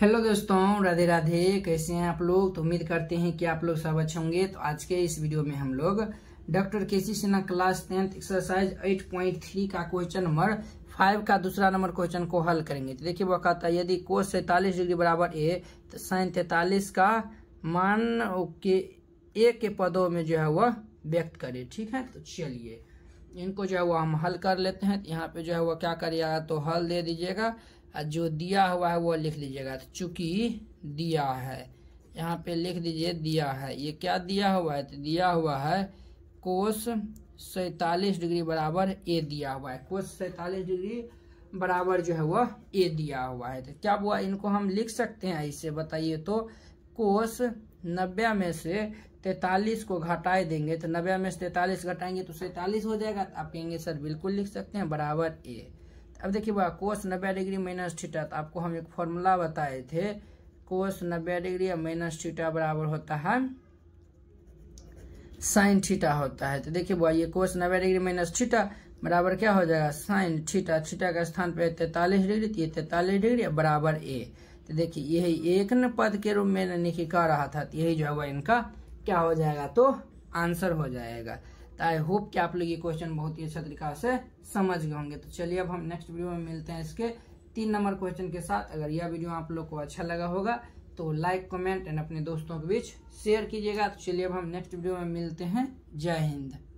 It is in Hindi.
हेलो दोस्तों राधे राधे कैसे हैं आप लोग तो उम्मीद करते हैं कि आप लोग सब अच्छे होंगे तो आज के इस वीडियो में हम लोग doctor K C Sinha class tenth exercise 8.3 का क्वेश्चन नंबर फाइव का दूसरा नंबर क्वेश्चन को हल करेंगे तो देखिए वो कहता है यदि कोस सैतालीस डिग्री बराबर ए तो साइन तैतालीस का मान के ए के पदों में जो है वह व्यक्त करे ठीक है तो चलिए इनको जो है वह हम हल कर लेते हैं तो यहाँ पे जो है वह क्या करिएगा तो हल दे दीजिएगा जो दिया हुआ है वो लिख लीजिएगा तो चूंकि दिया है यहाँ पे लिख दीजिए दिया है ये क्या दिया हुआ है तो दिया हुआ है कोस सैतालीस डिग्री बराबर ए दिया हुआ है कोस सैतालीस डिग्री बराबर जो है वह ए दिया हुआ है तो क्या हुआ इनको हम लिख सकते हैं इसे बताइए तो कोस नब्बे में से तैतालीस को घटाए देंगे तो नब्बे में से तैतालीस घटाएंगे तो सैतालीस हो जाएगा तो आप कहेंगे सर बिल्कुल लिख सकते हैं बराबर ए अब देखिए भाई कोस नब्बे डिग्री माइनस थीटा तो आपको हम एक फॉर्मूला बताए थे कोस नब्बे डिग्री और माइनस थीटा बराबर होता है साइन थीटा होता है तो देखिए भाई ये कोस नब्बे डिग्री माइनस थीटा बराबर क्या हो जाएगा साइन थीटा थीटा का स्थान पे तैतालीस डिग्री तो ये तैतालीस डिग्री बराबर ए तो देखिये यही एक न पद के रूप में निकल रहा था तो यही जो है वह इनका क्या हो जाएगा तो आंसर हो जाएगा तो आई होप कि आप लोग ये क्वेश्चन बहुत ही अच्छा तरीका से समझ गए होंगे तो चलिए अब हम नेक्स्ट वीडियो में मिलते हैं इसके तीन नंबर क्वेश्चन के साथ अगर यह वीडियो आप लोग को अच्छा लगा होगा तो लाइक कमेंट एंड अपने दोस्तों के बीच शेयर कीजिएगा तो चलिए अब हम नेक्स्ट वीडियो में मिलते हैं जय हिंद